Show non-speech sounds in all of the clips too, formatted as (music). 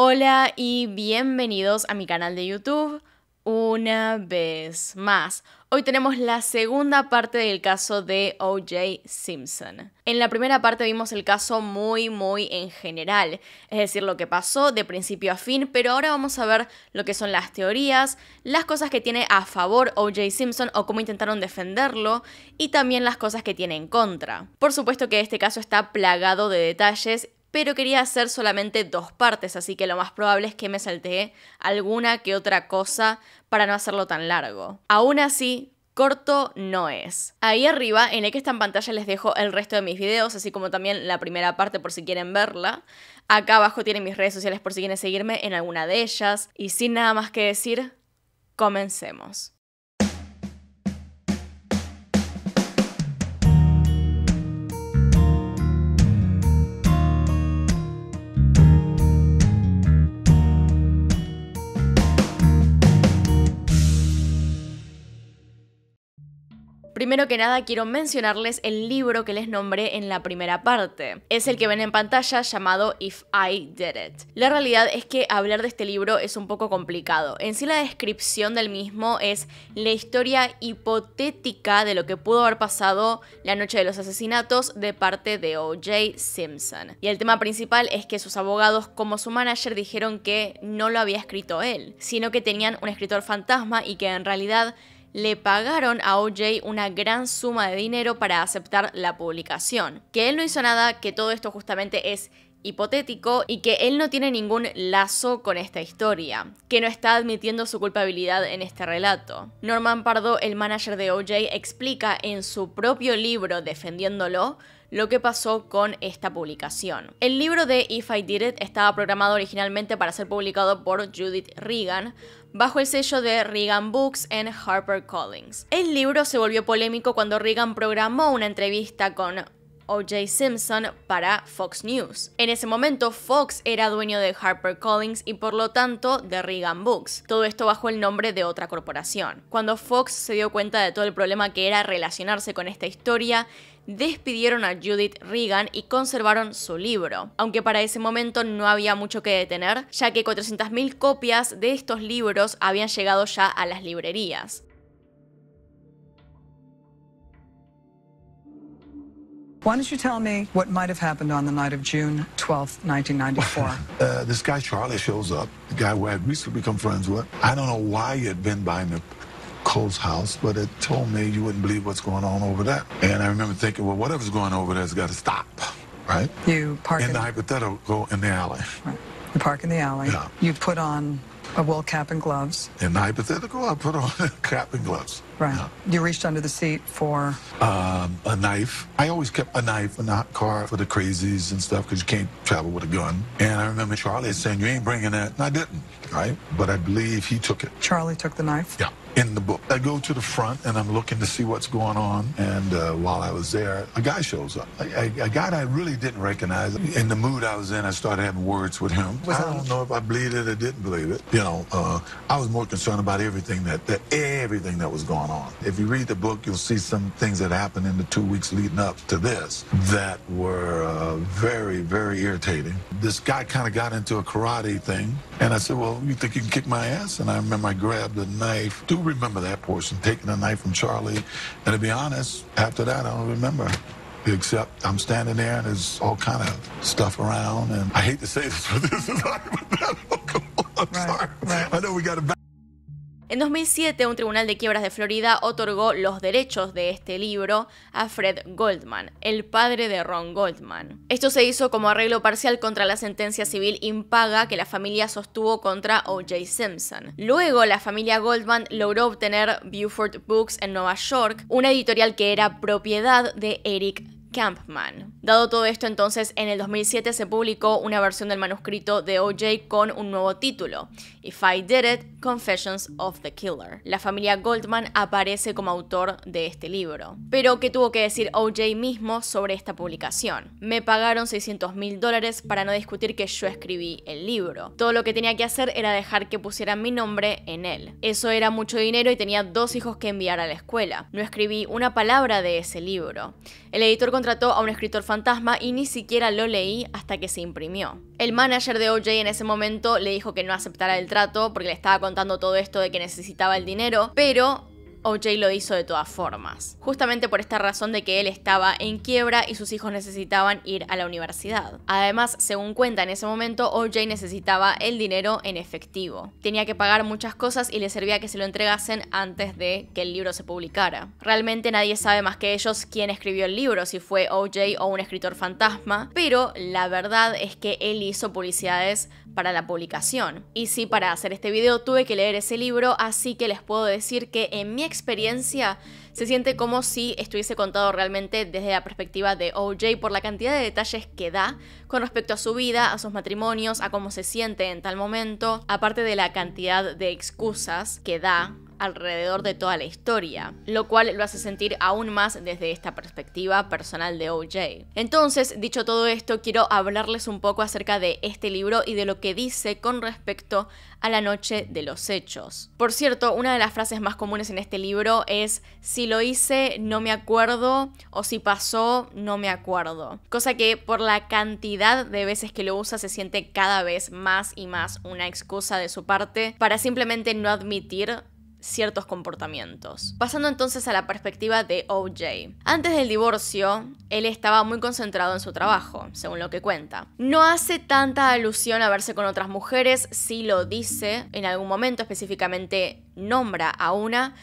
Hola y bienvenidos a mi canal de YouTube una vez más. Hoy tenemos la segunda parte del caso de OJ Simpson. En la primera parte vimos el caso muy, muy en general, es decir, lo que pasó de principio a fin, pero ahora vamos a ver lo que son las teorías, las cosas que tiene a favor OJ Simpson o cómo intentaron defenderlo y también las cosas que tiene en contra. Por supuesto que este caso está plagado de detalles pero quería hacer solamente dos partes, así que lo más probable es que me saltee alguna que otra cosa para no hacerlo tan largo. Aún así, corto no es. Ahí arriba, en el que está en pantalla, les dejo el resto de mis videos, así como también la primera parte por si quieren verla. Acá abajo tienen mis redes sociales por si quieren seguirme en alguna de ellas. Y sin nada más que decir, comencemos. Primero que nada quiero mencionarles el libro que les nombré en la primera parte. Es el que ven en pantalla llamado If I Did It. La realidad es que hablar de este libro es un poco complicado. En sí la descripción del mismo es la historia hipotética de lo que pudo haber pasado la noche de los asesinatos de parte de O.J. Simpson. Y el tema principal es que sus abogados como su manager dijeron que no lo había escrito él, sino que tenían un escritor fantasma y que en realidad le pagaron a OJ una gran suma de dinero para aceptar la publicación. Que él no hizo nada, que todo esto justamente es hipotético y que él no tiene ningún lazo con esta historia, que no está admitiendo su culpabilidad en este relato. Norman Pardo, el manager de OJ, explica en su propio libro defendiéndolo lo que pasó con esta publicación. El libro de If I Did It estaba programado originalmente para ser publicado por Judith Regan bajo el sello de Regan Books en HarperCollins. El libro se volvió polémico cuando Regan programó una entrevista con O.J. Simpson para Fox News. En ese momento, Fox era dueño de HarperCollins y por lo tanto de Reagan Books, todo esto bajo el nombre de otra corporación. Cuando Fox se dio cuenta de todo el problema que era relacionarse con esta historia, despidieron a Judith Regan y conservaron su libro, aunque para ese momento no había mucho que detener, ya que 400.000 copias de estos libros habían llegado ya a las librerías. Why don't you tell me what might have happened on the night of June 12th, 1994? (laughs) uh, this guy Charlie shows up, the guy who I had recently become friends with. I don't know why he had been buying the Cole's house, but it told me you wouldn't believe what's going on over there. And I remember thinking, well, whatever's going on over there's got to stop, right? You park in the hypothetical in the alley. Right. You park in the alley. Yeah. You put on a wool cap and gloves. In the hypothetical, I put on a cap and gloves. Right. Yeah. You reached under the seat for? Um, a knife. I always kept a knife in the car for the crazies and stuff because you can't travel with a gun. And I remember Charlie saying, you ain't bringing that. And I didn't, right? But I believe he took it. Charlie took the knife? Yeah in the book. I go to the front and I'm looking to see what's going on. And uh, while I was there, a guy shows up. A, a, a, guy I really didn't recognize. In the mood I was in, I started having words with him. Was I don't know if I believed it or didn't believe it. You know, uh, I was more concerned about everything that, that everything that was going on. If you read the book, you'll see some things that happened in the two weeks leading up to this that were uh, very, very irritating. This guy kind of got into a karate thing, and I said, "Well, you think you can kick my ass?" And I remember I grabbed a knife. Two remember that portion, taking a knife from Charlie. And to be honest, after that, I don't remember. Except I'm standing there and there's all kind of stuff around. And I hate to say this, but this is hypothetical. (laughs) (laughs) I'm right, sorry. Right. I know we got to back. En 2007, un tribunal de quiebras de Florida otorgó los derechos de este libro a Fred Goldman, el padre de Ron Goldman. Esto se hizo como arreglo parcial contra la sentencia civil impaga que la familia sostuvo contra O.J. Simpson. Luego, la familia Goldman logró obtener Beaufort Books en Nueva York, una editorial que era propiedad de Eric Campman. Dado todo esto, entonces en el 2007 se publicó una versión del manuscrito de OJ con un nuevo título, If I Did It, Confessions of the Killer. La familia Goldman aparece como autor de este libro. Pero, ¿qué tuvo que decir OJ mismo sobre esta publicación? Me pagaron 600 mil dólares para no discutir que yo escribí el libro. Todo lo que tenía que hacer era dejar que pusieran mi nombre en él. Eso era mucho dinero y tenía dos hijos que enviar a la escuela. No escribí una palabra de ese libro. El editor trató a un escritor fantasma y ni siquiera lo leí hasta que se imprimió. El manager de OJ en ese momento le dijo que no aceptara el trato porque le estaba contando todo esto de que necesitaba el dinero, pero OJ lo hizo de todas formas, justamente por esta razón de que él estaba en quiebra y sus hijos necesitaban ir a la universidad. Además, según cuenta en ese momento, OJ necesitaba el dinero en efectivo. Tenía que pagar muchas cosas y le servía que se lo entregasen antes de que el libro se publicara. Realmente nadie sabe más que ellos quién escribió el libro, si fue OJ o un escritor fantasma, pero la verdad es que él hizo publicidades para la publicación. Y sí, para hacer este video tuve que leer ese libro, así que les puedo decir que en mi experiencia se siente como si estuviese contado realmente desde la perspectiva de OJ por la cantidad de detalles que da con respecto a su vida, a sus matrimonios, a cómo se siente en tal momento, aparte de la cantidad de excusas que da alrededor de toda la historia, lo cual lo hace sentir aún más desde esta perspectiva personal de OJ. Entonces, dicho todo esto, quiero hablarles un poco acerca de este libro y de lo que dice con respecto a la noche de los hechos. Por cierto, una de las frases más comunes en este libro es si lo hice no me acuerdo o si pasó no me acuerdo, cosa que por la cantidad de veces que lo usa se siente cada vez más y más una excusa de su parte para simplemente no admitir ciertos comportamientos. Pasando entonces a la perspectiva de OJ. Antes del divorcio, él estaba muy concentrado en su trabajo, según lo que cuenta. No hace tanta alusión a verse con otras mujeres, sí lo dice, en algún momento específicamente nombra a una,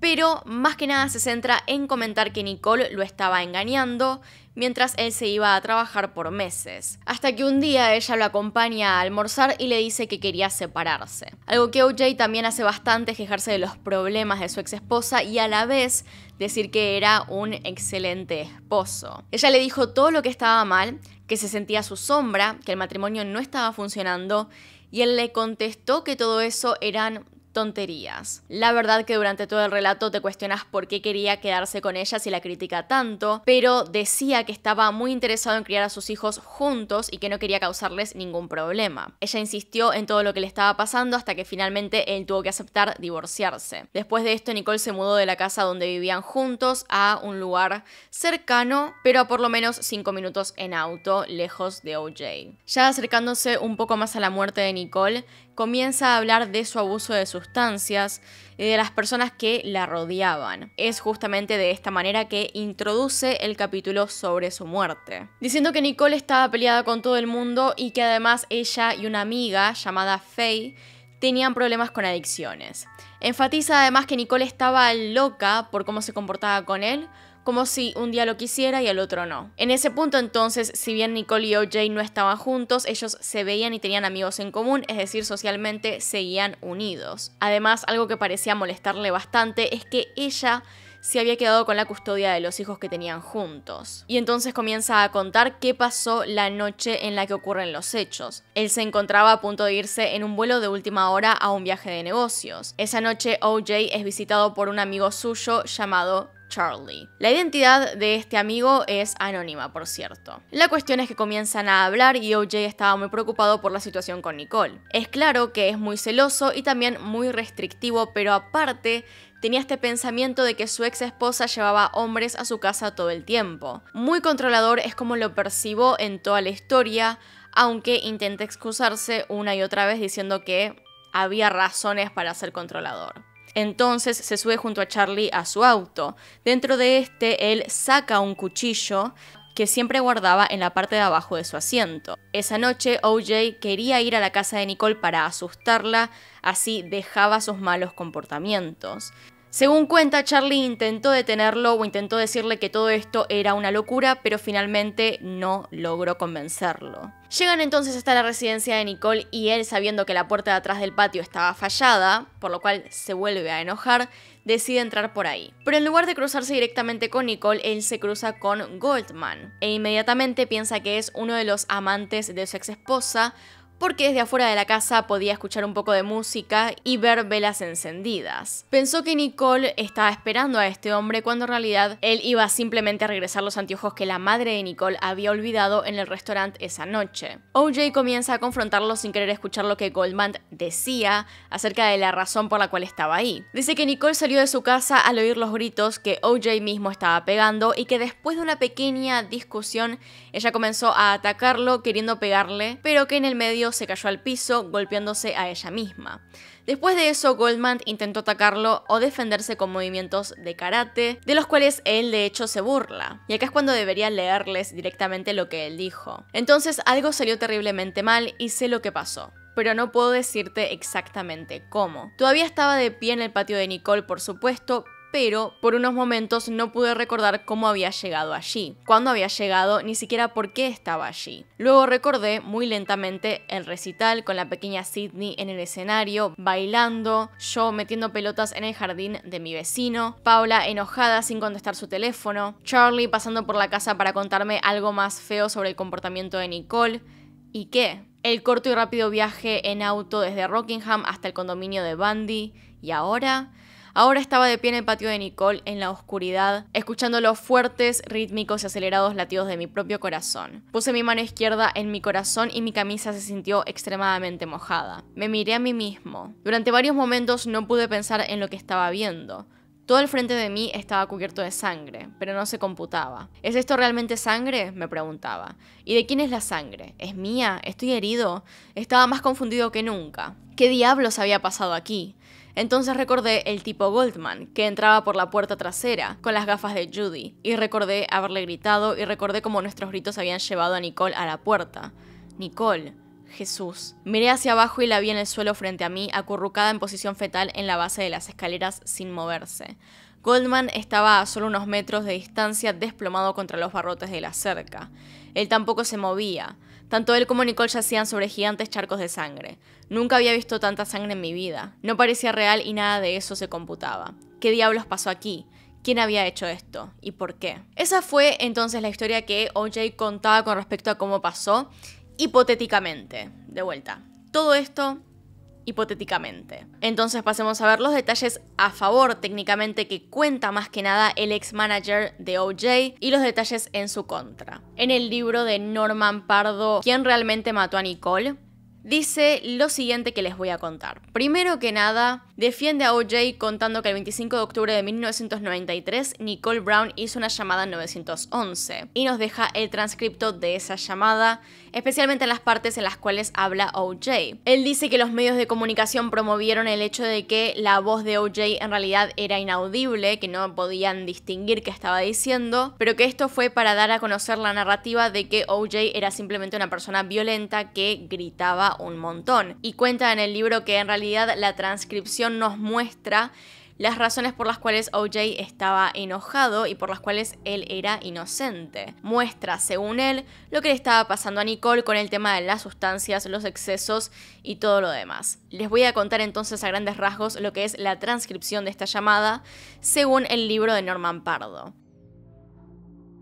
pero más que nada se centra en comentar que Nicole lo estaba engañando mientras él se iba a trabajar por meses. Hasta que un día ella lo acompaña a almorzar y le dice que quería separarse. Algo que OJ también hace bastante es quejarse de los problemas de su ex esposa y a la vez decir que era un excelente esposo. Ella le dijo todo lo que estaba mal, que se sentía su sombra, que el matrimonio no estaba funcionando y él le contestó que todo eso eran tonterías. La verdad que durante todo el relato te cuestionas por qué quería quedarse con ella si la critica tanto, pero decía que estaba muy interesado en criar a sus hijos juntos y que no quería causarles ningún problema. Ella insistió en todo lo que le estaba pasando hasta que finalmente él tuvo que aceptar divorciarse. Después de esto, Nicole se mudó de la casa donde vivían juntos a un lugar cercano, pero a por lo menos 5 minutos en auto, lejos de OJ. Ya acercándose un poco más a la muerte de Nicole, comienza a hablar de su abuso de sustancias y eh, de las personas que la rodeaban. Es justamente de esta manera que introduce el capítulo sobre su muerte, diciendo que Nicole estaba peleada con todo el mundo y que además ella y una amiga llamada Faye tenían problemas con adicciones. Enfatiza además que Nicole estaba loca por cómo se comportaba con él, como si un día lo quisiera y al otro no. En ese punto entonces, si bien Nicole y OJ no estaban juntos, ellos se veían y tenían amigos en común, es decir, socialmente seguían unidos. Además, algo que parecía molestarle bastante es que ella se había quedado con la custodia de los hijos que tenían juntos. Y entonces comienza a contar qué pasó la noche en la que ocurren los hechos. Él se encontraba a punto de irse en un vuelo de última hora a un viaje de negocios. Esa noche OJ es visitado por un amigo suyo llamado Charlie. La identidad de este amigo es anónima, por cierto. La cuestión es que comienzan a hablar y OJ estaba muy preocupado por la situación con Nicole. Es claro que es muy celoso y también muy restrictivo, pero aparte tenía este pensamiento de que su ex esposa llevaba hombres a su casa todo el tiempo. Muy controlador es como lo percibo en toda la historia, aunque intenta excusarse una y otra vez diciendo que había razones para ser controlador. Entonces se sube junto a Charlie a su auto. Dentro de este, él saca un cuchillo que siempre guardaba en la parte de abajo de su asiento. Esa noche OJ quería ir a la casa de Nicole para asustarla, así dejaba sus malos comportamientos. Según cuenta, Charlie intentó detenerlo o intentó decirle que todo esto era una locura, pero finalmente no logró convencerlo. Llegan entonces hasta la residencia de Nicole y él, sabiendo que la puerta de atrás del patio estaba fallada, por lo cual se vuelve a enojar, decide entrar por ahí. Pero en lugar de cruzarse directamente con Nicole, él se cruza con Goldman e inmediatamente piensa que es uno de los amantes de su ex esposa, porque desde afuera de la casa podía escuchar un poco de música y ver velas encendidas. Pensó que Nicole estaba esperando a este hombre cuando en realidad él iba simplemente a regresar los anteojos que la madre de Nicole había olvidado en el restaurante esa noche. OJ comienza a confrontarlo sin querer escuchar lo que Goldman decía acerca de la razón por la cual estaba ahí. Dice que Nicole salió de su casa al oír los gritos que OJ mismo estaba pegando y que después de una pequeña discusión ella comenzó a atacarlo queriendo pegarle, pero que en el medio se cayó al piso, golpeándose a ella misma. Después de eso, Goldman intentó atacarlo o defenderse con movimientos de karate, de los cuales él de hecho se burla. Y acá es cuando debería leerles directamente lo que él dijo. Entonces algo salió terriblemente mal y sé lo que pasó pero no puedo decirte exactamente cómo. Todavía estaba de pie en el patio de Nicole, por supuesto, pero por unos momentos no pude recordar cómo había llegado allí, cuándo había llegado, ni siquiera por qué estaba allí. Luego recordé muy lentamente el recital con la pequeña Sydney en el escenario, bailando, yo metiendo pelotas en el jardín de mi vecino, Paula enojada sin contestar su teléfono, Charlie pasando por la casa para contarme algo más feo sobre el comportamiento de Nicole, ¿y qué? El corto y rápido viaje en auto desde Rockingham hasta el condominio de Bundy, y ahora Ahora estaba de pie en el patio de Nicole, en la oscuridad, escuchando los fuertes, rítmicos y acelerados latidos de mi propio corazón. Puse mi mano izquierda en mi corazón y mi camisa se sintió extremadamente mojada. Me miré a mí mismo. Durante varios momentos no pude pensar en lo que estaba viendo. Todo el frente de mí estaba cubierto de sangre, pero no se computaba. ¿Es esto realmente sangre? me preguntaba. ¿Y de quién es la sangre? ¿Es mía? ¿Estoy herido? Estaba más confundido que nunca. ¿Qué diablos había pasado aquí? Entonces recordé el tipo Goldman, que entraba por la puerta trasera, con las gafas de Judy, y recordé haberle gritado y recordé cómo nuestros gritos habían llevado a Nicole a la puerta. Nicole, Jesús. Miré hacia abajo y la vi en el suelo frente a mí, acurrucada en posición fetal en la base de las escaleras sin moverse. Goldman estaba a solo unos metros de distancia desplomado contra los barrotes de la cerca. Él tampoco se movía. Tanto él como Nicole yacían sobre gigantes charcos de sangre. Nunca había visto tanta sangre en mi vida. No parecía real y nada de eso se computaba. ¿Qué diablos pasó aquí? quién había hecho esto y por qué. Esa fue entonces la historia que OJ contaba con respecto a cómo pasó, hipotéticamente, de vuelta. Todo esto hipotéticamente. Entonces pasemos a ver los detalles a favor técnicamente que cuenta más que nada el ex manager de OJ y los detalles en su contra. En el libro de Norman Pardo, ¿Quién realmente mató a Nicole? Dice lo siguiente que les voy a contar. Primero que nada, defiende a OJ contando que el 25 de octubre de 1993 Nicole Brown hizo una llamada 911 y nos deja el transcripto de esa llamada especialmente en las partes en las cuales habla OJ. Él dice que los medios de comunicación promovieron el hecho de que la voz de OJ en realidad era inaudible, que no podían distinguir qué estaba diciendo, pero que esto fue para dar a conocer la narrativa de que OJ era simplemente una persona violenta que gritaba un montón. Y cuenta en el libro que en realidad la transcripción nos muestra las razones por las cuales OJ estaba enojado y por las cuales él era inocente. Muestra, según él, lo que le estaba pasando a Nicole con el tema de las sustancias, los excesos y todo lo demás. Les voy a contar entonces a grandes rasgos lo que es la transcripción de esta llamada, según el libro de Norman Pardo.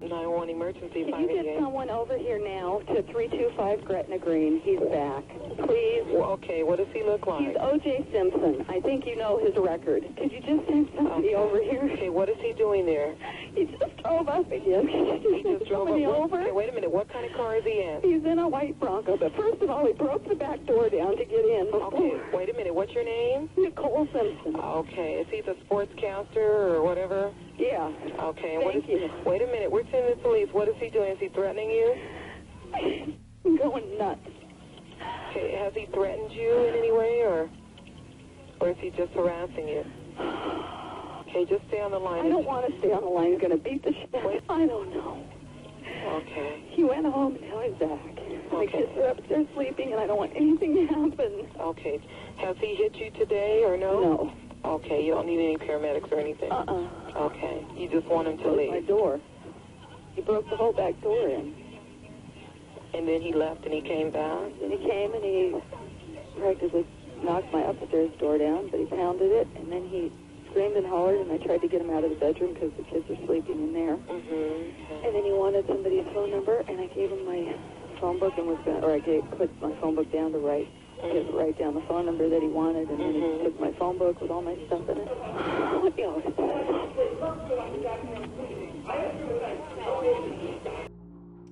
911 emergency. Can you get someone over here now to 325 Gretna Green? He's back. Please. Well, okay, what does he look like? He's O.J. Simpson. I think you know his record. Could you just send somebody okay. over here? Okay, what is he doing there? He just drove up again. he just drove up. over. Okay, wait a minute. What kind of car is he in? He's in a white Bronco, but first of all, he broke the back door down to get in. Before. Okay, wait a minute. What's your name? Nicole Simpson. Okay, is he the sportscaster or whatever? Yeah. Okay, Thank what is, you. wait a minute. We're mentioned the police. What is he doing? Is he threatening you? I'm (laughs) going nuts. Okay, has he threatened you in any way, or or is he just harassing you? Okay, just stay on the line. I don't want to stay on the line. He's going to beat the shit out of I don't know. Okay. He went home and now he's back. My okay. kids are upstairs sleeping, and I don't want anything to happen. Okay. Has he hit you today or no? No. Okay, you don't need any paramedics or anything? Uh-uh. Okay. You just want him to Close leave? my door. He broke the whole back door in. And then he left and he came back? And he came and he practically knocked my upstairs door down, but he pounded it, and then he screamed and hollered, and I tried to get him out of the bedroom because the kids were sleeping in there. Mm-hmm. And then he wanted somebody's phone number, and I gave him my phone book and was going, or I gave, put my phone book down to write, mm-hmm. write down the phone number that he wanted, and then mm-hmm. he took my phone book with all my stuff in it. what (laughs) the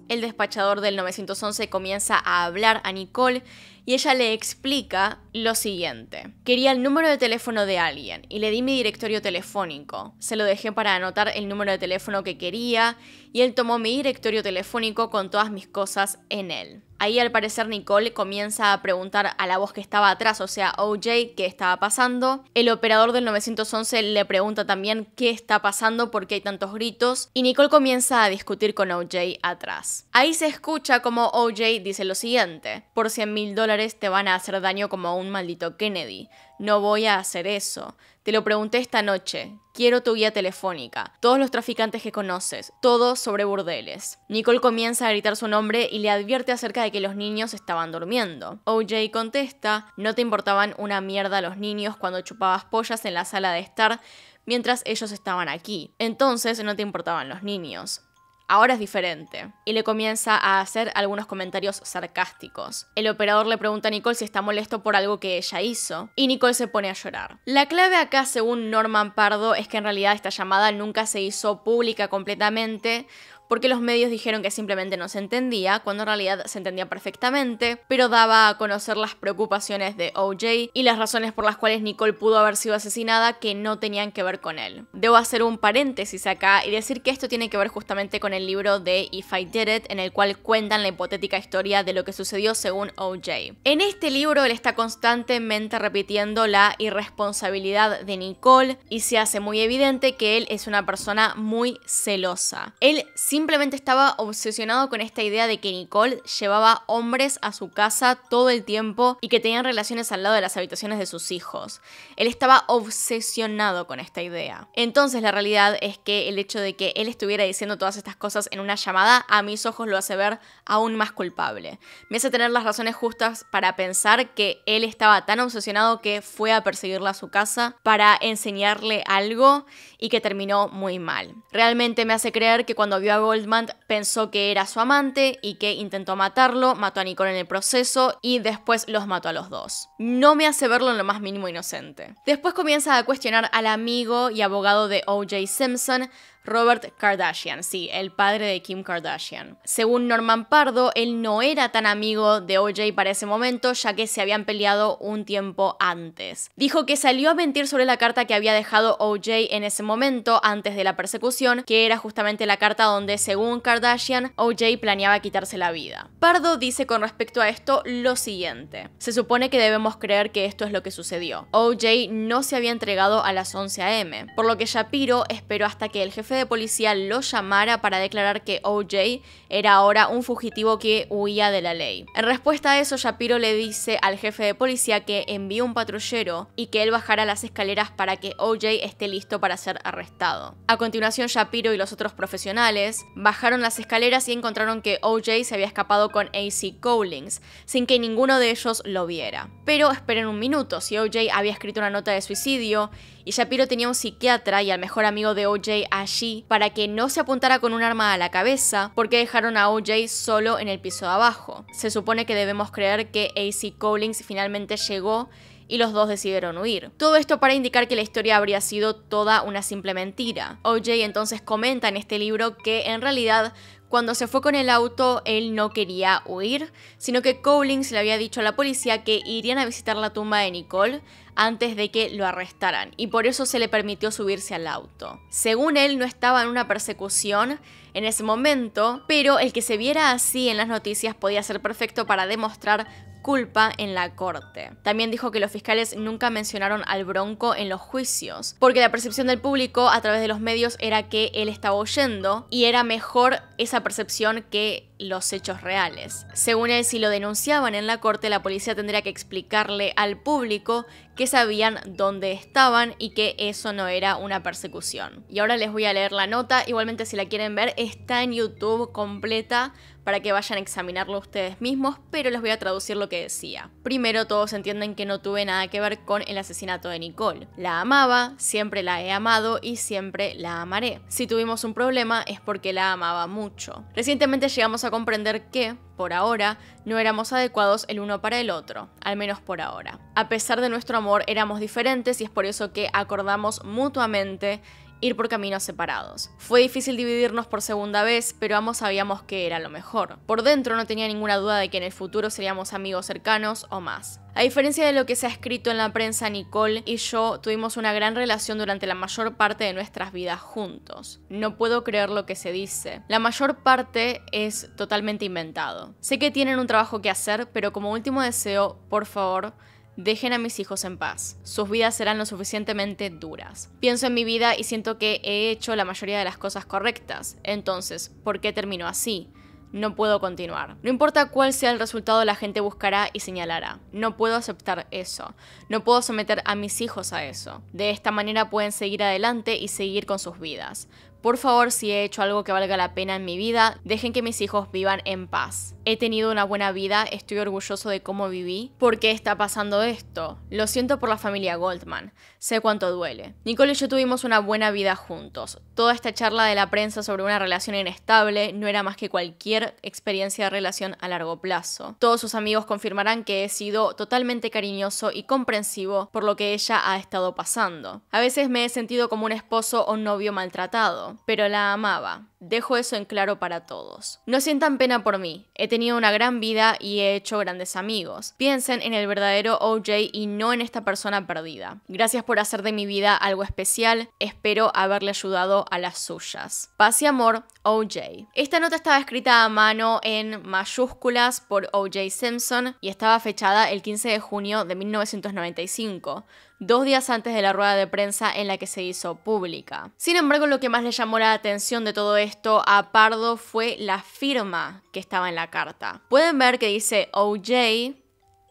El despachador del 911 comienza a hablar a Nicole y ella le explica lo siguiente. Quería el número de teléfono de alguien y le di mi directorio telefónico. Se lo dejé para anotar el número de teléfono que quería y él tomó mi directorio telefónico con todas mis cosas en él. Ahí al parecer Nicole comienza a preguntar a la voz que estaba atrás, o sea, OJ, qué estaba pasando. El operador del 911 le pregunta también qué está pasando, por qué hay tantos gritos, y Nicole comienza a discutir con OJ atrás. Ahí se escucha como OJ dice lo siguiente, por 100 mil dólares te van a hacer daño como a un maldito Kennedy. No voy a hacer eso. Te lo pregunté esta noche. Quiero tu guía telefónica. Todos los traficantes que conoces. Todo sobre burdeles. Nicole comienza a gritar su nombre y le advierte acerca de que los niños estaban durmiendo. OJ contesta, no te importaban una mierda los niños cuando chupabas pollas en la sala de estar mientras ellos estaban aquí. Entonces no te importaban los niños. Ahora es diferente. Y le comienza a hacer algunos comentarios sarcásticos. El operador le pregunta a Nicole si está molesto por algo que ella hizo, y Nicole se pone a llorar. La clave acá, según Norman Pardo, es que en realidad esta llamada nunca se hizo pública completamente, porque los medios dijeron que simplemente no se entendía, cuando en realidad se entendía perfectamente, pero daba a conocer las preocupaciones de OJ y las razones por las cuales Nicole pudo haber sido asesinada que no tenían que ver con él. Debo hacer un paréntesis acá y decir que esto tiene que ver justamente con el libro de If I Did It, en el cual cuentan la hipotética historia de lo que sucedió según OJ. En este libro él está constantemente repitiendo la irresponsabilidad de Nicole y se hace muy evidente que él es una persona muy celosa. Él Simplemente estaba obsesionado con esta idea de que Nicole llevaba hombres a su casa todo el tiempo y que tenían relaciones al lado de las habitaciones de sus hijos. Él estaba obsesionado con esta idea. Entonces la realidad es que el hecho de que él estuviera diciendo todas estas cosas en una llamada a mis ojos lo hace ver aún más culpable. Me hace tener las razones justas para pensar que él estaba tan obsesionado que fue a perseguirla a su casa para enseñarle algo y que terminó muy mal. Realmente me hace creer que cuando vio algo Goldman pensó que era su amante y que intentó matarlo, mató a Nicole en el proceso y después los mató a los dos. No me hace verlo en lo más mínimo inocente. Después comienza a cuestionar al amigo y abogado de O.J. Simpson Robert Kardashian, sí, el padre de Kim Kardashian. Según Norman Pardo, él no era tan amigo de OJ para ese momento, ya que se habían peleado un tiempo antes. Dijo que salió a mentir sobre la carta que había dejado OJ en ese momento, antes de la persecución, que era justamente la carta donde, según Kardashian, OJ planeaba quitarse la vida. Pardo dice con respecto a esto lo siguiente. Se supone que debemos creer que esto es lo que sucedió. OJ no se había entregado a las 11 a.m., por lo que Shapiro esperó hasta que el jefe de policía lo llamara para declarar que OJ era ahora un fugitivo que huía de la ley. En respuesta a eso, Shapiro le dice al jefe de policía que envíe un patrullero y que él bajara las escaleras para que OJ esté listo para ser arrestado. A continuación, Shapiro y los otros profesionales bajaron las escaleras y encontraron que OJ se había escapado con AC Collins, sin que ninguno de ellos lo viera. Pero esperen un minuto, si OJ había escrito una nota de suicidio y Shapiro tenía un psiquiatra y al mejor amigo de OJ allí para que no se apuntara con un arma a la cabeza porque dejaron a OJ solo en el piso de abajo. Se supone que debemos creer que AC Collins finalmente llegó y los dos decidieron huir. Todo esto para indicar que la historia habría sido toda una simple mentira. OJ entonces comenta en este libro que en realidad cuando se fue con el auto, él no quería huir, sino que se le había dicho a la policía que irían a visitar la tumba de Nicole antes de que lo arrestaran, y por eso se le permitió subirse al auto. Según él, no estaba en una persecución en ese momento, pero el que se viera así en las noticias podía ser perfecto para demostrar culpa en la corte. También dijo que los fiscales nunca mencionaron al Bronco en los juicios, porque la percepción del público a través de los medios era que él estaba oyendo y era mejor esa percepción que los hechos reales. Según él, si lo denunciaban en la corte, la policía tendría que explicarle al público que sabían dónde estaban y que eso no era una persecución. Y ahora les voy a leer la nota, igualmente si la quieren ver, está en YouTube completa para que vayan a examinarlo ustedes mismos, pero les voy a traducir lo que decía. Primero todos entienden que no tuve nada que ver con el asesinato de Nicole. La amaba, siempre la he amado y siempre la amaré. Si tuvimos un problema es porque la amaba mucho. Recientemente llegamos a comprender que, por ahora, no éramos adecuados el uno para el otro, al menos por ahora. A pesar de nuestro amor éramos diferentes y es por eso que acordamos mutuamente ir por caminos separados. Fue difícil dividirnos por segunda vez, pero ambos sabíamos que era lo mejor. Por dentro no tenía ninguna duda de que en el futuro seríamos amigos cercanos o más. A diferencia de lo que se ha escrito en la prensa, Nicole y yo tuvimos una gran relación durante la mayor parte de nuestras vidas juntos. No puedo creer lo que se dice. La mayor parte es totalmente inventado. Sé que tienen un trabajo que hacer, pero como último deseo, por favor, Dejen a mis hijos en paz. Sus vidas serán lo suficientemente duras. Pienso en mi vida y siento que he hecho la mayoría de las cosas correctas. Entonces, ¿por qué termino así? No puedo continuar. No importa cuál sea el resultado, la gente buscará y señalará. No puedo aceptar eso. No puedo someter a mis hijos a eso. De esta manera pueden seguir adelante y seguir con sus vidas. Por favor, si he hecho algo que valga la pena en mi vida, dejen que mis hijos vivan en paz. He tenido una buena vida, estoy orgulloso de cómo viví. ¿Por qué está pasando esto? Lo siento por la familia Goldman. Sé cuánto duele. Nicole y yo tuvimos una buena vida juntos. Toda esta charla de la prensa sobre una relación inestable no era más que cualquier experiencia de relación a largo plazo. Todos sus amigos confirmarán que he sido totalmente cariñoso y comprensivo por lo que ella ha estado pasando. A veces me he sentido como un esposo o novio maltratado pero la amaba. Dejo eso en claro para todos. No sientan pena por mí. He tenido una gran vida y he hecho grandes amigos. Piensen en el verdadero OJ y no en esta persona perdida. Gracias por hacer de mi vida algo especial. Espero haberle ayudado a las suyas. Paz y amor, OJ. Esta nota estaba escrita a mano en mayúsculas por OJ Simpson y estaba fechada el 15 de junio de 1995 dos días antes de la rueda de prensa en la que se hizo pública. Sin embargo, lo que más le llamó la atención de todo esto a Pardo fue la firma que estaba en la carta. Pueden ver que dice OJ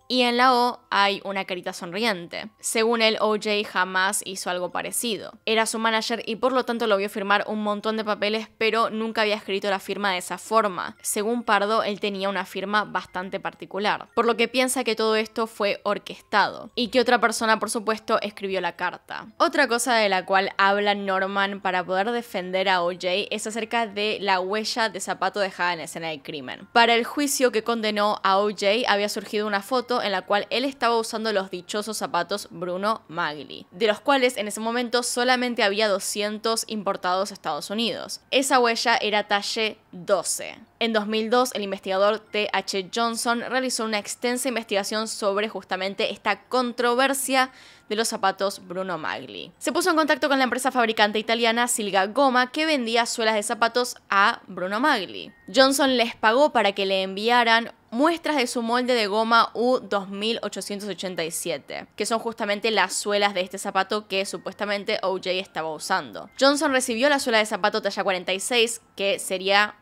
y en la O hay una carita sonriente. Según él, OJ jamás hizo algo parecido. Era su manager y por lo tanto lo vio firmar un montón de papeles, pero nunca había escrito la firma de esa forma. Según Pardo, él tenía una firma bastante particular, por lo que piensa que todo esto fue orquestado y que otra persona, por supuesto, escribió la carta. Otra cosa de la cual habla Norman para poder defender a OJ es acerca de la huella de zapato dejada en la escena del crimen. Para el juicio que condenó a OJ había surgido una foto en la cual él estaba usando los dichosos zapatos Bruno Magli, de los cuales en ese momento solamente había 200 importados a Estados Unidos. Esa huella era talle 12. En 2002, el investigador T.H. Johnson realizó una extensa investigación sobre justamente esta controversia de los zapatos Bruno Magli. Se puso en contacto con la empresa fabricante italiana Silga Goma que vendía suelas de zapatos a Bruno Magli. Johnson les pagó para que le enviaran muestras de su molde de goma U2887, que son justamente las suelas de este zapato que supuestamente OJ estaba usando. Johnson recibió la suela de zapato talla 46, que sería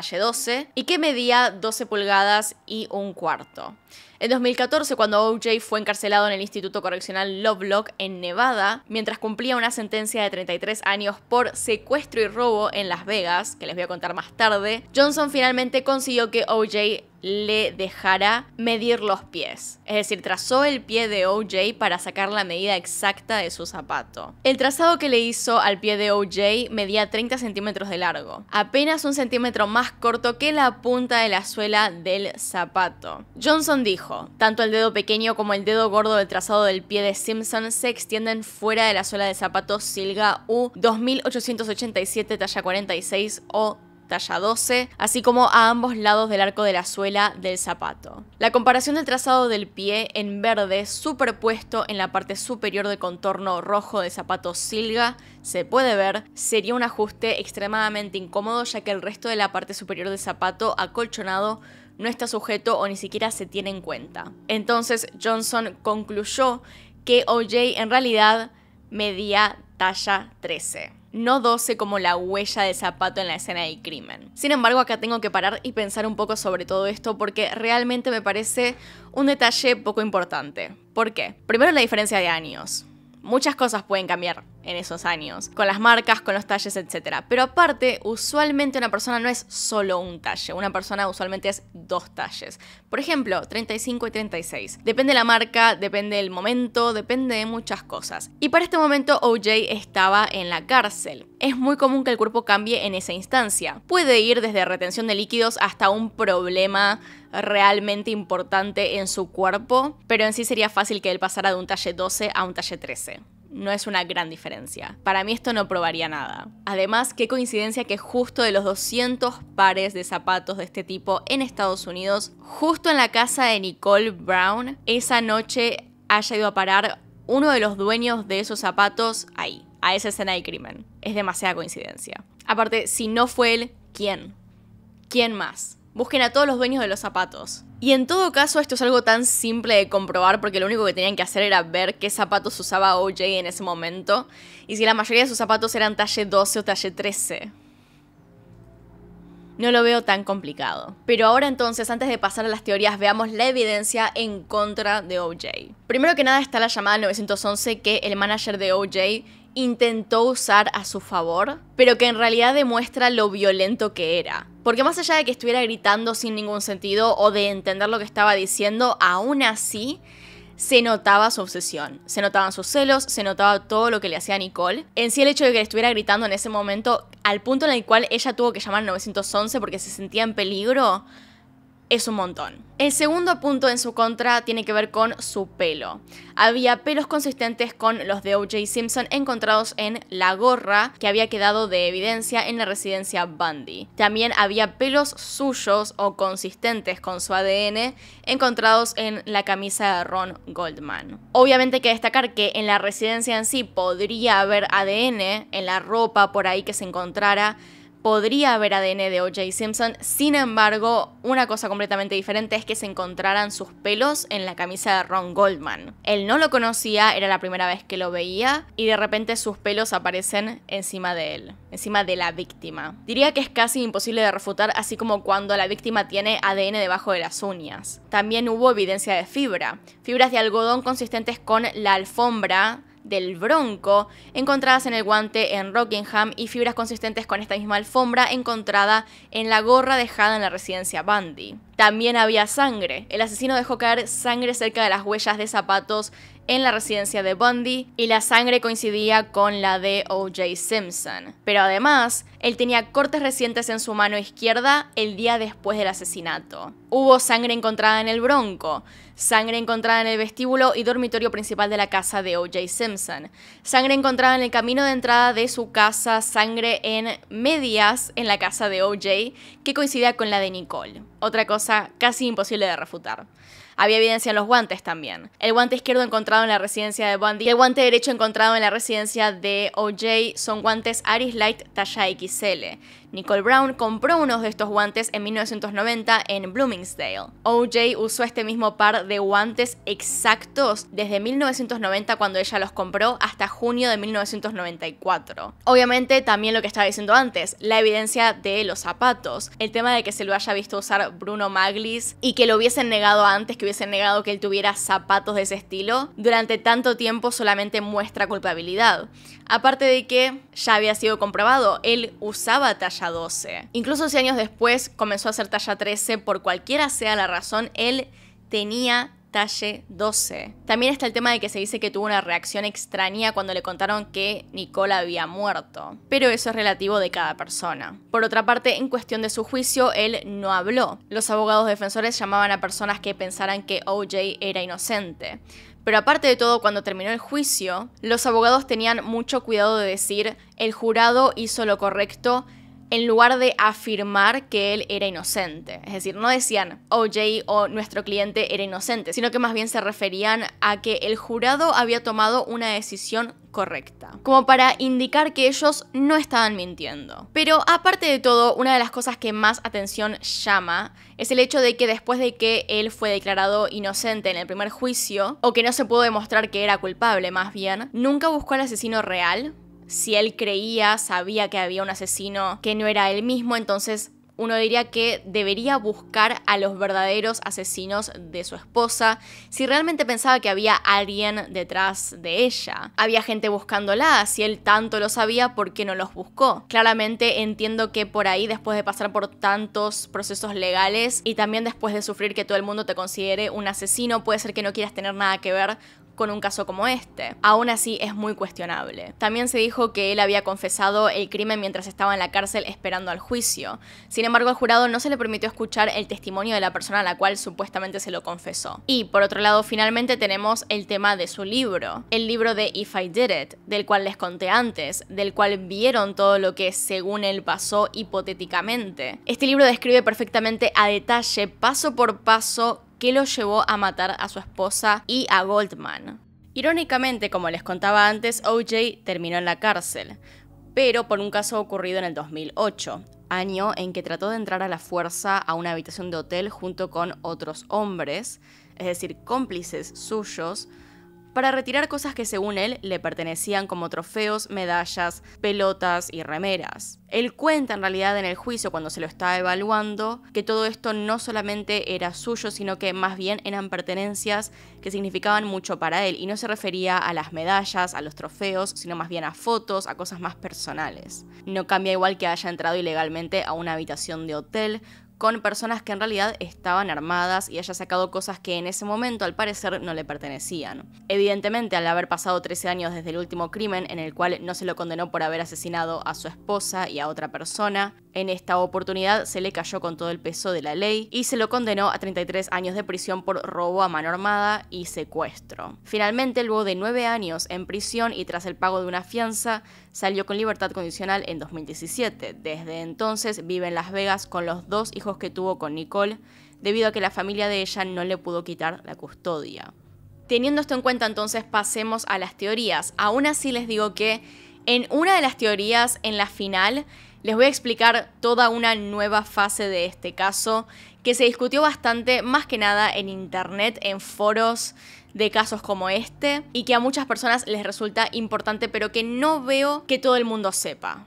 talle 12, y que medía 12 pulgadas y un cuarto. En 2014, cuando OJ fue encarcelado en el Instituto Correccional Lovelock en Nevada, mientras cumplía una sentencia de 33 años por secuestro y robo en Las Vegas, que les voy a contar más tarde, Johnson finalmente consiguió que OJ le dejara medir los pies. Es decir, trazó el pie de OJ para sacar la medida exacta de su zapato. El trazado que le hizo al pie de OJ medía 30 centímetros de largo, apenas un centímetro más corto que la punta de la suela del zapato. Johnson dijo, tanto el dedo pequeño como el dedo gordo del trazado del pie de Simpson se extienden fuera de la suela del zapato Silga U 2887 talla 46 o talla 12, así como a ambos lados del arco de la suela del zapato. La comparación del trazado del pie en verde superpuesto en la parte superior del contorno rojo del zapato silga se puede ver, sería un ajuste extremadamente incómodo ya que el resto de la parte superior del zapato acolchonado no está sujeto o ni siquiera se tiene en cuenta. Entonces Johnson concluyó que OJ en realidad medía talla 13 no 12 como la huella de zapato en la escena del crimen. Sin embargo, acá tengo que parar y pensar un poco sobre todo esto porque realmente me parece un detalle poco importante. ¿Por qué? Primero la diferencia de años. Muchas cosas pueden cambiar en esos años, con las marcas, con los talles, etc. Pero aparte, usualmente una persona no es solo un talle, una persona usualmente es dos talles. Por ejemplo, 35 y 36. Depende de la marca, depende del momento, depende de muchas cosas. Y para este momento OJ estaba en la cárcel. Es muy común que el cuerpo cambie en esa instancia. Puede ir desde retención de líquidos hasta un problema realmente importante en su cuerpo, pero en sí sería fácil que él pasara de un talle 12 a un talle 13 no es una gran diferencia. Para mí esto no probaría nada. Además, qué coincidencia que justo de los 200 pares de zapatos de este tipo en Estados Unidos, justo en la casa de Nicole Brown, esa noche haya ido a parar uno de los dueños de esos zapatos ahí, a esa escena de crimen. Es demasiada coincidencia. Aparte, si no fue él, ¿quién? ¿Quién más? Busquen a todos los dueños de los zapatos. Y en todo caso, esto es algo tan simple de comprobar porque lo único que tenían que hacer era ver qué zapatos usaba OJ en ese momento y si la mayoría de sus zapatos eran talle 12 o talle 13. No lo veo tan complicado. Pero ahora entonces, antes de pasar a las teorías, veamos la evidencia en contra de OJ. Primero que nada está la llamada 911 que el manager de OJ intentó usar a su favor, pero que en realidad demuestra lo violento que era. Porque más allá de que estuviera gritando sin ningún sentido o de entender lo que estaba diciendo, aún así se notaba su obsesión, se notaban sus celos, se notaba todo lo que le hacía a Nicole. En sí el hecho de que le estuviera gritando en ese momento, al punto en el cual ella tuvo que llamar al 911 porque se sentía en peligro, es un montón. El segundo punto en su contra tiene que ver con su pelo. Había pelos consistentes con los de O.J. Simpson encontrados en la gorra que había quedado de evidencia en la residencia Bundy. También había pelos suyos o consistentes con su ADN encontrados en la camisa de Ron Goldman. Obviamente hay que destacar que en la residencia en sí podría haber ADN en la ropa por ahí que se encontrara, podría haber ADN de OJ Simpson, sin embargo, una cosa completamente diferente es que se encontraran sus pelos en la camisa de Ron Goldman. Él no lo conocía, era la primera vez que lo veía, y de repente sus pelos aparecen encima de él, encima de la víctima. Diría que es casi imposible de refutar, así como cuando la víctima tiene ADN debajo de las uñas. También hubo evidencia de fibra, fibras de algodón consistentes con la alfombra del bronco, encontradas en el guante en Rockingham, y fibras consistentes con esta misma alfombra encontrada en la gorra dejada en la residencia Bundy también había sangre. El asesino dejó caer sangre cerca de las huellas de zapatos en la residencia de Bundy y la sangre coincidía con la de O.J. Simpson. Pero además, él tenía cortes recientes en su mano izquierda el día después del asesinato. Hubo sangre encontrada en el bronco, sangre encontrada en el vestíbulo y dormitorio principal de la casa de O.J. Simpson, sangre encontrada en el camino de entrada de su casa, sangre en medias en la casa de O.J. que coincidía con la de Nicole. Otra cosa casi imposible de refutar. Había evidencia en los guantes también. El guante izquierdo encontrado en la residencia de Bundy y el guante derecho encontrado en la residencia de OJ son guantes Aris Light talla XL Nicole Brown compró unos de estos guantes en 1990 en Bloomingdale. OJ usó este mismo par de guantes exactos desde 1990 cuando ella los compró hasta junio de 1994. Obviamente también lo que estaba diciendo antes, la evidencia de los zapatos, el tema de que se lo haya visto usar Bruno Maglis y que lo hubiesen negado antes, que hubiesen negado que él tuviera zapatos de ese estilo, durante tanto tiempo solamente muestra culpabilidad. Aparte de que ya había sido comprobado, él usaba talla 12. Incluso si años después comenzó a hacer talla 13, por cualquiera sea la razón, él tenía talle 12. También está el tema de que se dice que tuvo una reacción extraña cuando le contaron que Nicola había muerto, pero eso es relativo de cada persona. Por otra parte, en cuestión de su juicio, él no habló. Los abogados defensores llamaban a personas que pensaran que OJ era inocente, pero aparte de todo, cuando terminó el juicio, los abogados tenían mucho cuidado de decir el jurado hizo lo correcto en lugar de afirmar que él era inocente. Es decir, no decían OJ o nuestro cliente era inocente, sino que más bien se referían a que el jurado había tomado una decisión correcta, como para indicar que ellos no estaban mintiendo. Pero aparte de todo, una de las cosas que más atención llama es el hecho de que después de que él fue declarado inocente en el primer juicio, o que no se pudo demostrar que era culpable más bien, nunca buscó al asesino real, si él creía, sabía que había un asesino que no era él mismo, entonces uno diría que debería buscar a los verdaderos asesinos de su esposa si realmente pensaba que había alguien detrás de ella. Había gente buscándola, si él tanto lo sabía, ¿por qué no los buscó? Claramente entiendo que por ahí, después de pasar por tantos procesos legales y también después de sufrir que todo el mundo te considere un asesino, puede ser que no quieras tener nada que ver con un caso como este. Aún así es muy cuestionable. También se dijo que él había confesado el crimen mientras estaba en la cárcel esperando al juicio. Sin embargo, al jurado no se le permitió escuchar el testimonio de la persona a la cual supuestamente se lo confesó. Y por otro lado, finalmente tenemos el tema de su libro, el libro de If I Did It, del cual les conté antes, del cual vieron todo lo que según él pasó hipotéticamente. Este libro describe perfectamente a detalle, paso por paso, que lo llevó a matar a su esposa y a Goldman. Irónicamente, como les contaba antes, OJ terminó en la cárcel, pero por un caso ocurrido en el 2008, año en que trató de entrar a la fuerza a una habitación de hotel junto con otros hombres, es decir, cómplices suyos, para retirar cosas que según él le pertenecían como trofeos, medallas, pelotas y remeras. Él cuenta en realidad en el juicio cuando se lo está evaluando que todo esto no solamente era suyo, sino que más bien eran pertenencias que significaban mucho para él y no se refería a las medallas, a los trofeos, sino más bien a fotos, a cosas más personales. No cambia igual que haya entrado ilegalmente a una habitación de hotel, con personas que en realidad estaban armadas y haya sacado cosas que en ese momento al parecer no le pertenecían. Evidentemente, al haber pasado 13 años desde el último crimen en el cual no se lo condenó por haber asesinado a su esposa y a otra persona, en esta oportunidad se le cayó con todo el peso de la ley y se lo condenó a 33 años de prisión por robo a mano armada y secuestro. Finalmente, luego de 9 años en prisión y tras el pago de una fianza, salió con libertad condicional en 2017. Desde entonces vive en Las Vegas con los dos hijos que tuvo con Nicole, debido a que la familia de ella no le pudo quitar la custodia. Teniendo esto en cuenta, entonces pasemos a las teorías. Aún así les digo que en una de las teorías, en la final, les voy a explicar toda una nueva fase de este caso que se discutió bastante, más que nada en internet, en foros de casos como este, y que a muchas personas les resulta importante, pero que no veo que todo el mundo sepa.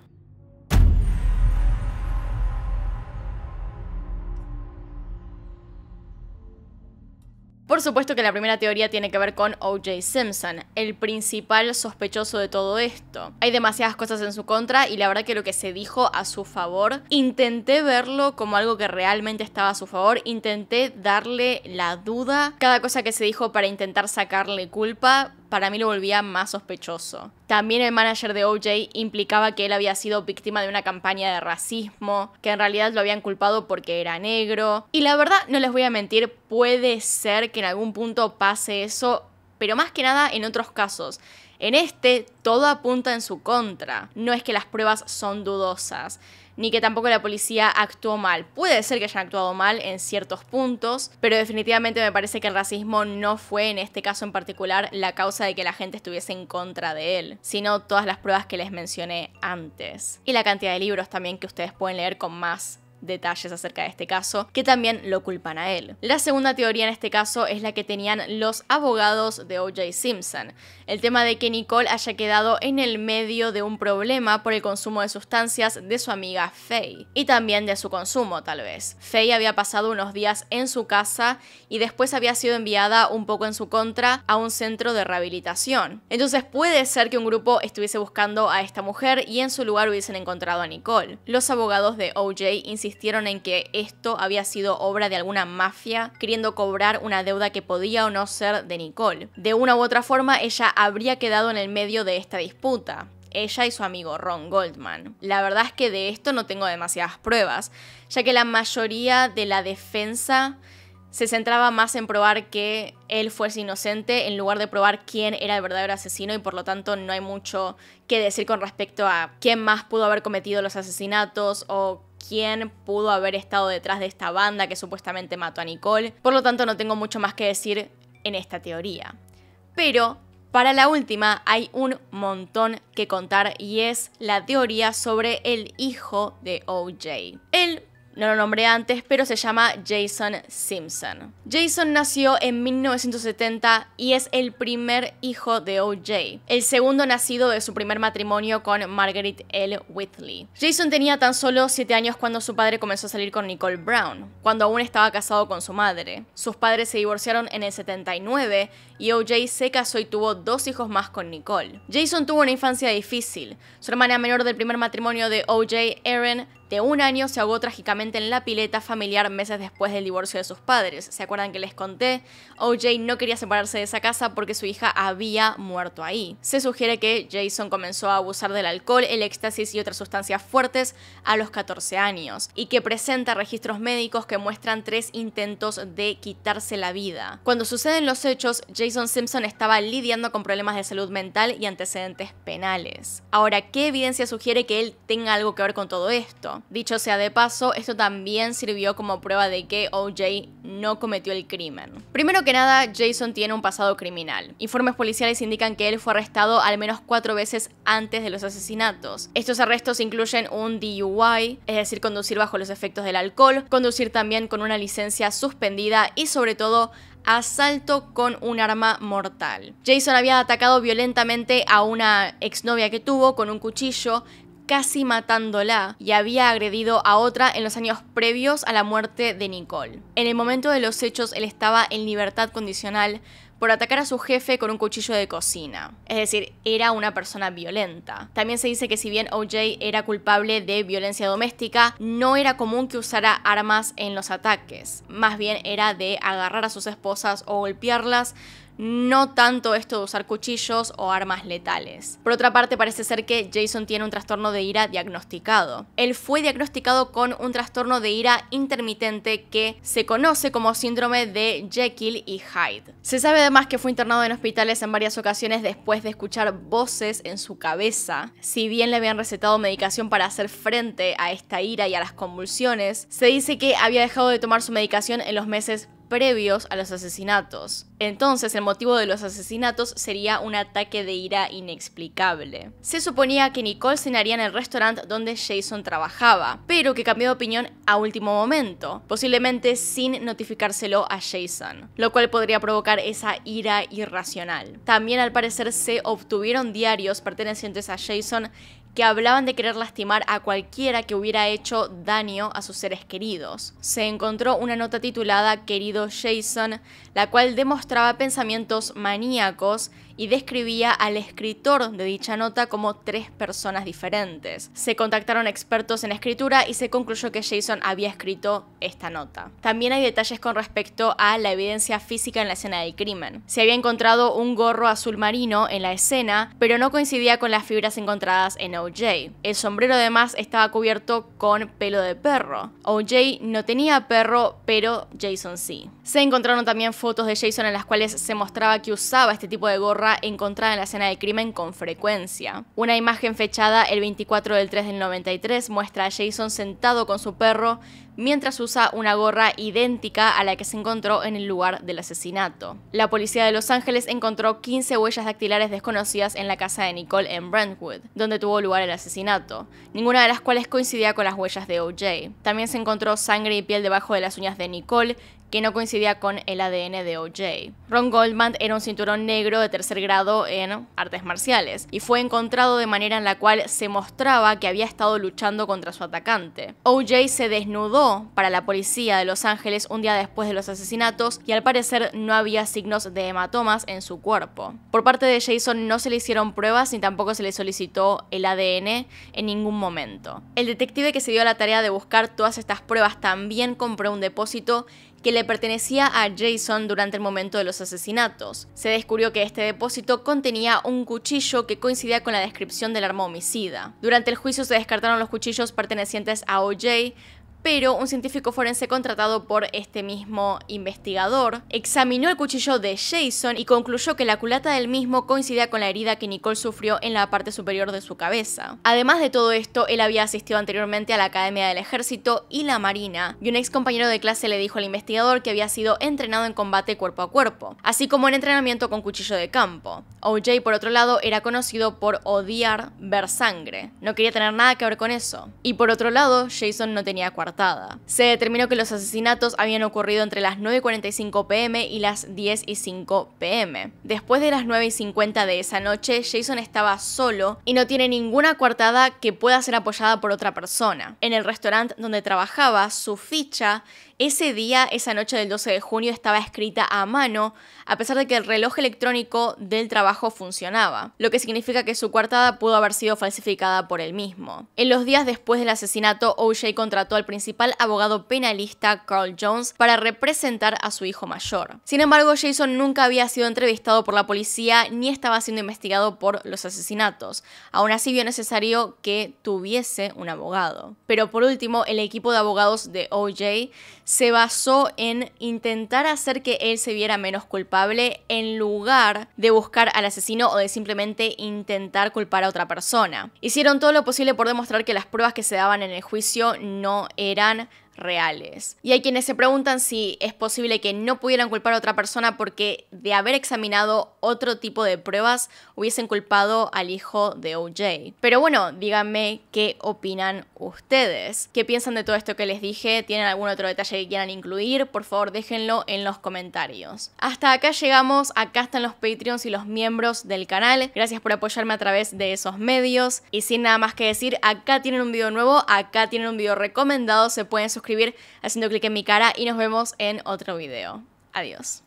Por supuesto que la primera teoría tiene que ver con O.J. Simpson, el principal sospechoso de todo esto. Hay demasiadas cosas en su contra y la verdad que lo que se dijo a su favor, intenté verlo como algo que realmente estaba a su favor, intenté darle la duda, cada cosa que se dijo para intentar sacarle culpa, para mí lo volvía más sospechoso. También el manager de OJ implicaba que él había sido víctima de una campaña de racismo, que en realidad lo habían culpado porque era negro. Y la verdad, no les voy a mentir, puede ser que en algún punto pase eso, pero más que nada en otros casos. En este, todo apunta en su contra. No es que las pruebas son dudosas ni que tampoco la policía actuó mal. Puede ser que hayan actuado mal en ciertos puntos, pero definitivamente me parece que el racismo no fue en este caso en particular la causa de que la gente estuviese en contra de él, sino todas las pruebas que les mencioné antes. Y la cantidad de libros también que ustedes pueden leer con más detalles acerca de este caso, que también lo culpan a él. La segunda teoría en este caso es la que tenían los abogados de O.J. Simpson, el tema de que Nicole haya quedado en el medio de un problema por el consumo de sustancias de su amiga Faye, y también de su consumo tal vez. Faye había pasado unos días en su casa y después había sido enviada un poco en su contra a un centro de rehabilitación. Entonces puede ser que un grupo estuviese buscando a esta mujer y en su lugar hubiesen encontrado a Nicole. Los abogados de OJ insistieron en que esto había sido obra de alguna mafia queriendo cobrar una deuda que podía o no ser de Nicole. De una u otra forma, ella habría quedado en el medio de esta disputa ella y su amigo Ron Goldman. La verdad es que de esto no tengo demasiadas pruebas, ya que la mayoría de la defensa se centraba más en probar que él fuese inocente en lugar de probar quién era el verdadero asesino y por lo tanto no hay mucho que decir con respecto a quién más pudo haber cometido los asesinatos o quién pudo haber estado detrás de esta banda que supuestamente mató a Nicole, por lo tanto no tengo mucho más que decir en esta teoría. Pero para la última hay un montón que contar y es la teoría sobre el hijo de OJ. Él no lo nombré antes, pero se llama Jason Simpson. Jason nació en 1970 y es el primer hijo de OJ, el segundo nacido de su primer matrimonio con Margaret L. Whitley. Jason tenía tan solo 7 años cuando su padre comenzó a salir con Nicole Brown, cuando aún estaba casado con su madre. Sus padres se divorciaron en el 79 y OJ se casó y tuvo dos hijos más con Nicole. Jason tuvo una infancia difícil. Su hermana menor del primer matrimonio de OJ, Erin, de un año se ahogó trágicamente en la pileta familiar meses después del divorcio de sus padres. ¿Se acuerdan que les conté? OJ no quería separarse de esa casa porque su hija había muerto ahí. Se sugiere que Jason comenzó a abusar del alcohol, el éxtasis y otras sustancias fuertes a los 14 años, y que presenta registros médicos que muestran tres intentos de quitarse la vida. Cuando suceden los hechos, Jason Simpson estaba lidiando con problemas de salud mental y antecedentes penales. Ahora, ¿qué evidencia sugiere que él tenga algo que ver con todo esto? dicho sea de paso, esto también sirvió como prueba de que OJ no cometió el crimen. Primero que nada, Jason tiene un pasado criminal. Informes policiales indican que él fue arrestado al menos cuatro veces antes de los asesinatos. Estos arrestos incluyen un DUI, es decir, conducir bajo los efectos del alcohol, conducir también con una licencia suspendida y sobre todo asalto con un arma mortal. Jason había atacado violentamente a una exnovia que tuvo con un cuchillo, casi matándola y había agredido a otra en los años previos a la muerte de Nicole. En el momento de los hechos, él estaba en libertad condicional por atacar a su jefe con un cuchillo de cocina. Es decir, era una persona violenta. También se dice que si bien OJ era culpable de violencia doméstica, no era común que usara armas en los ataques. Más bien era de agarrar a sus esposas o golpearlas no tanto esto de usar cuchillos o armas letales. Por otra parte, parece ser que Jason tiene un trastorno de ira diagnosticado. Él fue diagnosticado con un trastorno de ira intermitente que se conoce como síndrome de Jekyll y Hyde. Se sabe además que fue internado en hospitales en varias ocasiones después de escuchar voces en su cabeza. Si bien le habían recetado medicación para hacer frente a esta ira y a las convulsiones, se dice que había dejado de tomar su medicación en los meses previos a los asesinatos. Entonces el motivo de los asesinatos sería un ataque de ira inexplicable. Se suponía que Nicole cenaría en el restaurante donde Jason trabajaba, pero que cambió de opinión a último momento, posiblemente sin notificárselo a Jason, lo cual podría provocar esa ira irracional. También al parecer se obtuvieron diarios pertenecientes a Jason que hablaban de querer lastimar a cualquiera que hubiera hecho daño a sus seres queridos. Se encontró una nota titulada Querido Jason, la cual demostraba pensamientos maníacos y describía al escritor de dicha nota como tres personas diferentes. Se contactaron expertos en escritura y se concluyó que Jason había escrito esta nota. También hay detalles con respecto a la evidencia física en la escena del crimen. Se había encontrado un gorro azul marino en la escena, pero no coincidía con las fibras encontradas en OJ. El sombrero además estaba cubierto con pelo de perro. OJ no tenía perro, pero Jason sí. Se encontraron también fotos de Jason en las cuales se mostraba que usaba este tipo de gorra encontrada en la escena del crimen con frecuencia. Una imagen fechada el 24 del 3 del 93 muestra a Jason sentado con su perro mientras usa una gorra idéntica a la que se encontró en el lugar del asesinato. La policía de Los Ángeles encontró 15 huellas dactilares desconocidas en la casa de Nicole en Brentwood, donde tuvo lugar el asesinato, ninguna de las cuales coincidía con las huellas de OJ. También se encontró sangre y piel debajo de las uñas de Nicole que no coincidía con el ADN de OJ. Ron Goldman era un cinturón negro de tercer grado en artes marciales y fue encontrado de manera en la cual se mostraba que había estado luchando contra su atacante. OJ se desnudó para la policía de Los Ángeles un día después de los asesinatos y al parecer no había signos de hematomas en su cuerpo. Por parte de Jason no se le hicieron pruebas ni tampoco se le solicitó el ADN en ningún momento. El detective que se dio la tarea de buscar todas estas pruebas también compró un depósito que le pertenecía a Jason durante el momento de los asesinatos. Se descubrió que este depósito contenía un cuchillo que coincidía con la descripción del arma homicida. Durante el juicio se descartaron los cuchillos pertenecientes a OJ, pero un científico forense contratado por este mismo investigador examinó el cuchillo de Jason y concluyó que la culata del mismo coincidía con la herida que Nicole sufrió en la parte superior de su cabeza. Además de todo esto, él había asistido anteriormente a la Academia del Ejército y la Marina, y un ex compañero de clase le dijo al investigador que había sido entrenado en combate cuerpo a cuerpo, así como en entrenamiento con cuchillo de campo. OJ, por otro lado, era conocido por odiar ver sangre. No quería tener nada que ver con eso. Y por otro lado, Jason no tenía cuarto se determinó que los asesinatos habían ocurrido entre las 9.45 pm y las 10 y 5 pm. Después de las 9.50 de esa noche, Jason estaba solo y no tiene ninguna coartada que pueda ser apoyada por otra persona. En el restaurante donde trabajaba, su ficha ese día, esa noche del 12 de junio, estaba escrita a mano, a pesar de que el reloj electrónico del trabajo funcionaba, lo que significa que su coartada pudo haber sido falsificada por él mismo. En los días después del asesinato, O.J. contrató al principal abogado penalista, Carl Jones, para representar a su hijo mayor. Sin embargo, Jason nunca había sido entrevistado por la policía ni estaba siendo investigado por los asesinatos. Aún así vio necesario que tuviese un abogado. Pero por último, el equipo de abogados de O.J se basó en intentar hacer que él se viera menos culpable en lugar de buscar al asesino o de simplemente intentar culpar a otra persona. Hicieron todo lo posible por demostrar que las pruebas que se daban en el juicio no eran reales. Y hay quienes se preguntan si es posible que no pudieran culpar a otra persona porque de haber examinado otro tipo de pruebas hubiesen culpado al hijo de OJ. Pero bueno, díganme qué opinan ustedes. ¿Qué piensan de todo esto que les dije? ¿Tienen algún otro detalle que quieran incluir? Por favor, déjenlo en los comentarios. Hasta acá llegamos, acá están los Patreons y los miembros del canal. Gracias por apoyarme a través de esos medios. Y sin nada más que decir, acá tienen un video nuevo, acá tienen un video recomendado, se pueden suscribir haciendo clic en mi cara y nos vemos en otro video. Adiós.